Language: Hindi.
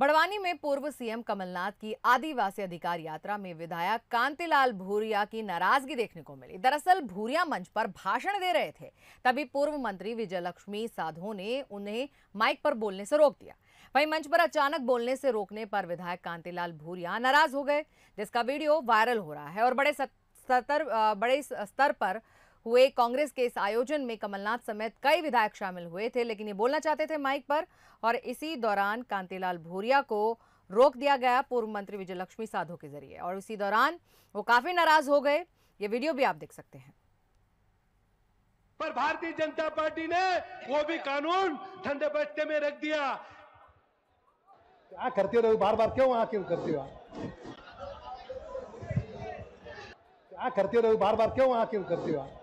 बड़वानी में पूर्व सीएम कमलनाथ की आदिवासी अधिकार यात्रा में विधायक कांतिलाल भूरिया की नाराजगी देखने को मिली दरअसल भूरिया मंच पर भाषण दे रहे थे तभी पूर्व मंत्री विजयलक्ष्मी साधो ने उन्हें माइक पर बोलने से रोक दिया वहीं मंच पर अचानक बोलने से रोकने पर विधायक कांतिलाल भूरिया नाराज हो गए जिसका वीडियो वायरल हो रहा है और बड़े सतर बड़े स्तर पर हुए कांग्रेस के इस आयोजन में कमलनाथ समेत कई विधायक शामिल हुए थे लेकिन ये बोलना चाहते थे माइक पर और इसी दौरान कांतिलाल भूरिया को रोक दिया गया पूर्व मंत्री विजय लक्ष्मी साधु के जरिए और इसी दौरान वो काफी नाराज हो गए ये वीडियो भी आप देख सकते हैं पर भारतीय जनता पार्टी ने वो भी कानून ठंडे बच्चे में रख दिया क्या करते हो बार बार क्यों वहां क्यों करते हो क्या करते हो बार बार क्यों वहां क्यों करते हो